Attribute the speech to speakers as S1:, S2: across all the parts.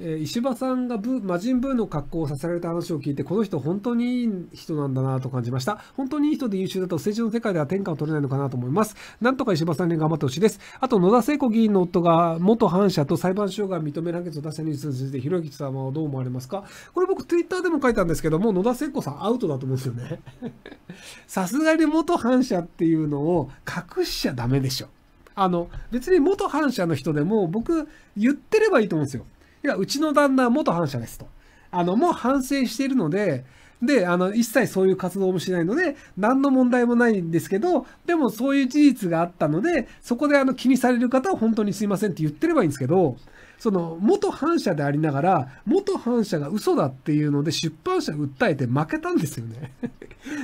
S1: えー、石破さんがブ魔人ブーの格好をさせられた話を聞いて、この人本当にいい人なんだなと感じました。本当にいい人で優秀だと政治の世界では天下を取れないのかなと思います。なんとか石破さんに頑張ってほしいです。あと、野田聖子議員の夫が元反社と裁判所が認める判決を出したニュースについて、ひろゆきんはどう思われますかこれ僕、ツイッターでも書いたんですけども、野田聖子さんアウトだと思うんですよね。さすがに元反社っていうのを隠しちゃダメでしょ。あの、別に元反社の人でも僕、言ってればいいと思うんですよ。いや、うちの旦那は元反社ですと。あの、もう反省しているので、で、あの、一切そういう活動もしないので、何の問題もないんですけど、でもそういう事実があったので、そこであの気にされる方は本当にすいませんって言ってればいいんですけど、その、元反社でありながら、元反社が嘘だっていうので、出版社訴えて負けたんですよね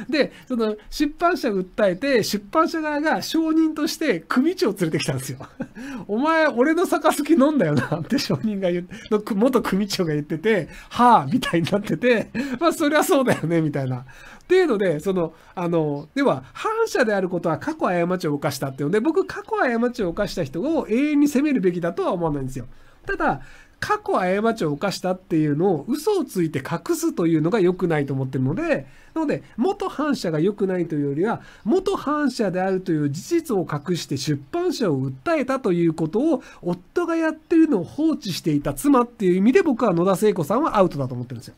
S1: でその出版社を訴えて出版社側が証人として組長を連れてきたんですよ。お前俺の杯飲んだよなって証 人が言って元組長が言っててはあみたいになってて まあそりゃそうだよねみたいな。っていうのでそのあのでは反社であることは過去過ちを犯したっていうので僕過去過ちを犯した人を永遠に責めるべきだとは思わないんですよ。ただ、過去過ちを犯したっていうのを嘘をついて隠すというのが良くないと思ってるので、なので、元反社が良くないというよりは、元反社であるという事実を隠して出版社を訴えたということを、夫がやってるのを放置していた妻っていう意味で僕は野田聖子さんはアウトだと思ってるんですよ。